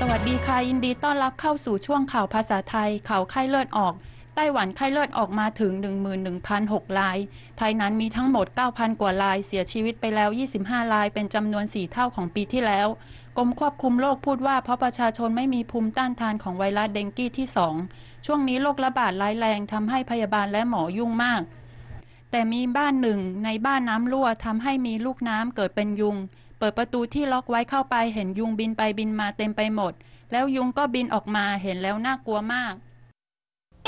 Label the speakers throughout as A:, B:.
A: สวัสดีค่ะยินดีต้อนรับเข้าสู่ช่วงข่าวภาษาไทย ข่าวไข้เลือดออกไต้หวันไข้เลือดออกมาถึง 11,006ราย ไทยนั้นมีทั้งหมด 9,000 กว่ารายเสียชีวิตไปแล้ว 25 ราย เป็นจำนวน 4 เท่าของปีที่แล้วกรมควบคุมโรคพูดว่าเพราะประชาชนไม่มีภูมิต้านทานของไวรัสเดงกี้ที่ 2 ช่วงนี้โรคระบาดร้ายแรงทำให้พยาบาลและหมอยุ่งมาก แต่มีบ้านหนึ่งในบ้านน้ำรั่วทำให้มีลูกน้ำเกิดเป็นยุงเปิดประตูที่ล็อกไว้เข้าไป เห็นยุงบินไปบินมาเต็มไปหมด แล้วยุงก็บินออกมาเห็นแล้วน่ากลัวมาก เ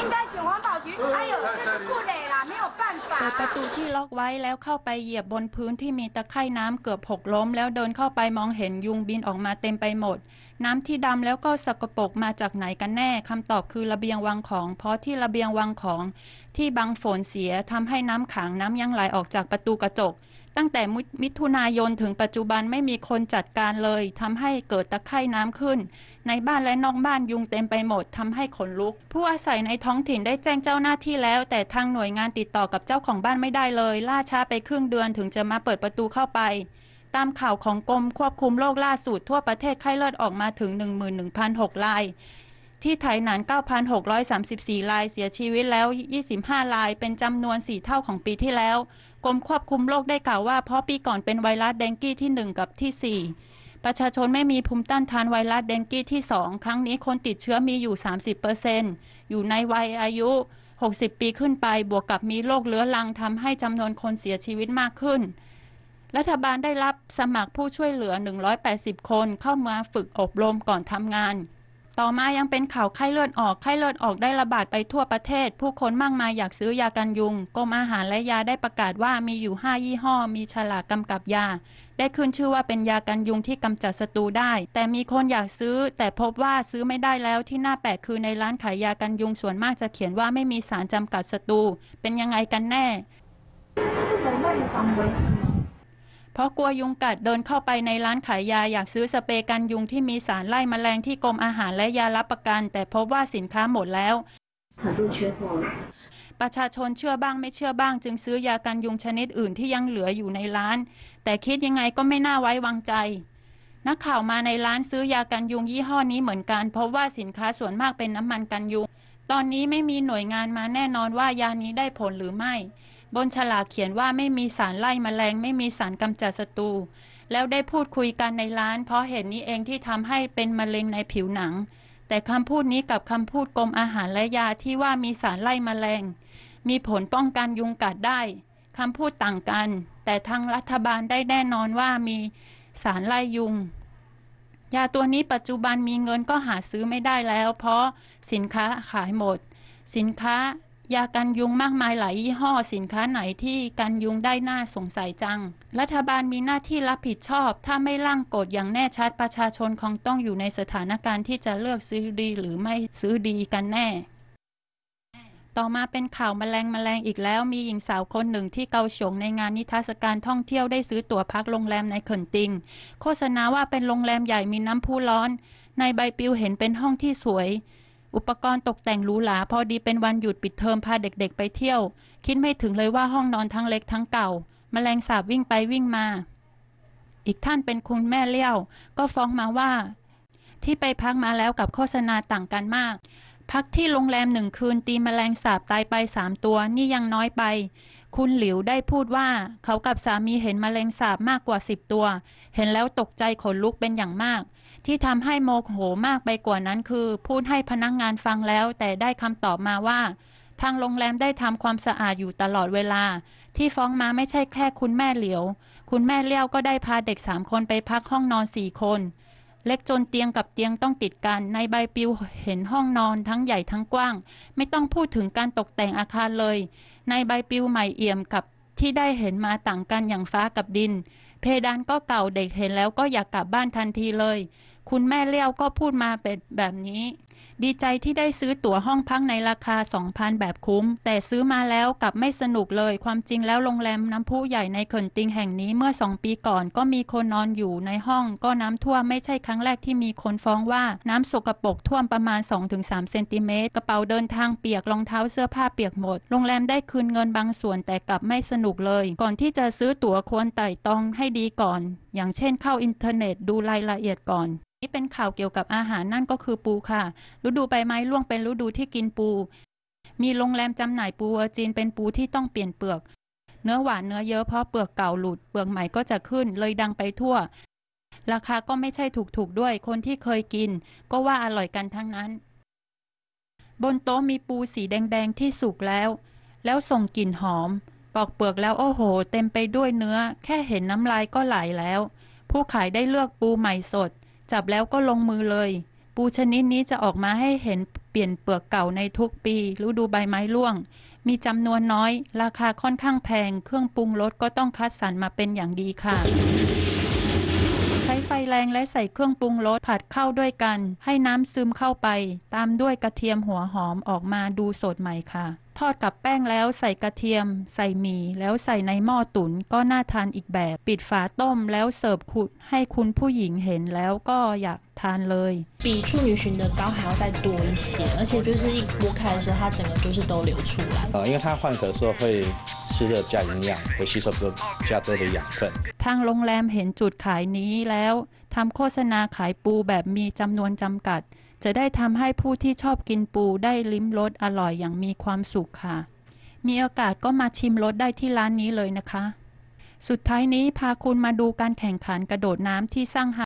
A: ปิดประตูที่ล็อกไว้แล้วเข้าไปเหยียบบนพื้นที่มีตะไคร่น้ำเกือบหกล้ม แล้วเดินเข้าไปมองเห็นยุงบินออกมาเต็มไปหมด น้ำที่ดำแล้วก็สกปรกมาจากไหนกันแน่คำตอบคือระเบียงวังของเพราะที่ระเบียงวังของที่บังฝนเสียทำให้น้ำขังน้ำยังไหลออกจากประตูกระจกตั้งแต่มิถุนายนถึงปัจจุบันไม่มีคนจัดการเลยทำให้เกิดตะไคร่น้ำขึ้น ในบ้านและนอกบ้านยุงเต็มไปหมดทำให้ขนลุก ผู้อาศัยในท้องถิ่นได้แจ้งเจ้าหน้าที่แล้ว แต่ทางหน่วยงานติดต่อกับเจ้าของบ้านไม่ได้เลย ล่าช้าไปครึ่งเดือนถึงจะมาเปิดประตูเข้าไป ตามข่าวของกรมควบคุมโรคล่าสุดทั่วประเทศไข้เลือดออกมาถึง 1 1 0 0รายที่ไทยนั้น9,634 รายเสียชีวิตแล้ว 25 รายเป็นจำนวน 4 เท่าของปีที่แล้ว กรมควบคุมโรคได้กล่าวว่าเพราะปีก่อนเป็นไวรัสเดงกี้ที่ 1 กับที่ 4 ประชาชนไม่มีภูมิต้านทานไวรัสเดงกี้ที่ 2 ครั้งนี้คนติดเชื้อมีอยู่ 30%อยู่ในวัยอายุ 60 ปีขึ้นไป บวกกับมีโรคเรื้อรังทำให้จำนวนคนเสียชีวิตมากขึ้น รัฐบาลได้รับสมัครผู้ช่วยเหลือ 180 คนเข้ามาฝึกอบรมก่อนทำงานต่อมายังเป็นข่าวไข้เลือดออกไข้เลือดออกได้ระบาดไปทั่วประเทศ ผู้คนมากมายอยากซื้อยากันยุงกรมอาหารและยาได้ประกาศว่ามีอยู่5ยี่ห้อมีฉลากกำกับยา ได้ขึ้นชื่อว่าเป็นยากันยุงที่กำจัดศัตรูได้ แต่มีคนอยากซื้อแต่พบว่าซื้อไม่ได้แล้วที่น่าแปลกคือในร้านขายยากันยุงส่วนมากจะเขียนว่าไม่มีสารจำกัดศัตรูเป็นยังไงกันแน่เพราะกลัวยุงกัดเดินเข้าไปในร้านขายยาอยากซื้อสเปรย์กันยุงที่มีสารไล่มแมลงที่กรมอาหารและยารับประกัน แต่พบว่าสินค้าหมดแล้ว ประชาชนเชื่อบ้างไม่เชื่อบ้าง จึงซื้อยากันยุงชนิดอื่นที่ยังเหลืออยู่ในร้าน แต่คิดยังไงก็ไม่น่าไว้วางใจ นักข่าวมาในร้านซื้อยากันยุงยี่ห้อนี้เหมือนกัน เพราะว่าสินค้าส่วนมากเป็นน้ำมันกันยุงตอนนี้ไม่มีหน่วยงานมาแน่นอนว่ายานี้ได้ผลหรือไม่บนฉลากเขียนว่าไม่มีสารไล่มแมลง ไม่มีสารกำจัดศัตรูแล้วได้พูดคุยกันในร้าน เพราะเหตุนี้เองที่ทำให้เป็น มะเร็งในผิวหนัง แต่คำพูดนี้กับคำพูดกรมอาหารและยาที่ว่ามีสารไล่มแมลง มีผลป้องกันยุงกัดได้คำพูดต่างกัน แต่ทางรัฐบาลได้แน่นอนว่ามีสารไล่ยุงยาตัวนี้ปัจจุบันมีเงินก็หาซื้อไม่ได้แล้ว เพราะสินค้าขายหมด สินค้ายากันยุงมากมายหลายยี่ห้อสินค้าไหนที่กันยุงได้น่าสงสัยจัง รัฐบาลมีหน้าที่รับผิดชอบ ถ้าไม่ร่างกฎอย่างแน่ชัดประชาชนคงต้องอยู่ในสถานการณ์ ที่จะเลือกซื้อดีหรือไม่ซื้อดีกันแน่ ต่อมาเป็นข่าวมแมลงมแมลงอีกแล้ว มีหญิงสาวคนหนึ่งที่เกาฉงในงานนิทรรศการท่องเที่ยวได้ซื้อตั๋วพักโรงแรมในเขินติง โฆษณาว่าเป็นโรงแรมใหญ่มีน้ำพุร้อน ในใบปลิวเห็นเป็นห้องที่สวยอุปกรณ์ตกแต่งหรูหราพอดีเป็นวันหยุดปิดเทอมพาเด็กๆไปเที่ยว คิดไม่ถึงเลยว่าห้องนอนทั้งเล็กทั้งเก่า แมลงสาบวิ่งไปวิ่งมา อีกท่านเป็นคุณแม่เลี้ยว ก็ฟ้องมาว่า ที่ไปพักมาแล้วกับโฆษณาต่างกันมาก พักที่โรงแรมหนึ่งคืนตีแมลงสาบตายไปสามตัว นี่ยังน้อยไป คุณหลิวได้พูดว่า เขากับสามีเห็นแมลงสาบมากกว่าสิบตัว เห็นแล้วตกใจขนลุกเป็นอย่างมากที่ทำให้โมโหมากไปกว่านั้นคือ พูดให้พนักงานฟังแล้ว แต่ได้คำตอบมาว่าทางโรงแรมได้ทำความสะอาดอยู่ตลอดเวลา ที่ฟ้องมาไม่ใช่แค่คุณแม่เหลียวคุณแม่เลี้ยวก็ได้พาเด็กสามคนไปพักห้องนอนสี่คนเล็กจนเตียงกับเตียงต้องติดกัน ในใบปลิวเห็นห้องนอนทั้งใหญ่ทั้งกว้าง ไม่ต้องพูดถึงการตกแต่งอาคารเลย ในใบปลิวใหม่เอี่ยมกับที่ได้เห็นมาต่างกันอย่างฟ้ากับดิน เพดานก็เก่าเด็กเห็นแล้วก็อยากกลับบ้านทันทีเลย คุณแม่เลี้ยวก็พูดมาเป็นแบบนี้ดีใจที่ได้ซื้อตั๋วห้องพักในราคา 2,000 แบบคุ้ม แต่ซื้อมาแล้วกลับไม่สนุกเลย ความจริงแล้วโรงแรมน้ำพุใหญ่ในเขินติงแห่งนี้เมื่อ 2 ปีก่อนก็มีคนนอนอยู่ในห้องก็น้ำท่วม ไม่ใช่ครั้งแรกที่มีคนฟ้องว่าน้ำสกปรกท่วมประมาณ 2-3 เซนติเมตร กระเป๋าเดินทางเปียกรองเท้าเสื้อผ้าเปียกหมด โรงแรมได้คืนเงินบางส่วน แต่กลับไม่สนุกเลย ก่อนที่จะซื้อตั๋วควรไต่ตองให้ดีก่อน อย่างเช่นเข้าอินเทอร์เน็ตดูรายละเอียดก่อนนี้เป็นข่าวเกี่ยวกับอาหารนั่นก็คือปูค่ะ ฤดูใบไม้ร่วงเป็นฤดูที่กินปู มีโรงแรมจำหน่ายปูเวอร์จินเป็นปูที่ต้องเปลี่ยนเปลือก เนื้อหวานเนื้อเยอะเพราะเปลือกเก่าหลุดเปลือกใหม่ก็จะขึ้นเลยดังไปทั่ว ราคาก็ไม่ใช่ถูกๆด้วย คนที่เคยกิน ก็ว่าอร่อยกันทั้งนั้น บนโต๊ะมีปูสีแดงๆที่สุกแล้ว แล้วส่งกลิ่นหอม ปอกเปลือกแล้วโอ้โห เต็มไปด้วยเนื้อแค่เห็นน้ำลายก็ไหลแล้ว ผู้ขายได้เลือกปูใหม่สดจับแล้วก็ลงมือเลย ปูชนิดนี้จะออกมาให้เห็นเปลี่ยนเปลือกเก่าในทุกปีฤดูใบไม้ร่วง มีจำนวนน้อย ราคาค่อนข้างแพง เครื่องปรุงรสก็ต้องคัดสรรมาเป็นอย่างดีค่ะไฟแรงและใส่เครื่องปรุงรสผัดเข้าด้วยกัน ให้น้ำซึมเข้าไป ตามด้วยกระเทียมหัวหอมออกมาดูสดใหม่ค่ะ ทอดกับแป้งแล้วใส่กระเทียม ใส่หมี่แล้วใส่ในหม้อตุ๋น ก็น่าทานอีกแบบปิดฝาต้มแล้วเสิร์ฟขุด ให้คุณผู้หญิงเห็นแล้วก็อยากทานเลย比处女裙的高还要再多一些，而且就是一剥开的时候，它整个就是都流出来。呃，因为它换壳的时候会吸热加营养，会吸收比较加多的养分。ทางโรงแรมเห็นจุดขายนี้แล้วทำโฆษณาขายปูแบบมีจำนวนจำกัด จะได้ทำให้ผู้ที่ชอบกินปูได้ลิ้มรสอร่อยอย่างมีความสุขค่ะ มีโอกาสก็มาชิมรส ได้ที่ร้านนี้เลยนะคะ สุดท้ายนี้พาคุณมาดูการแข่งขันกระโดดน้ำที่สร้าง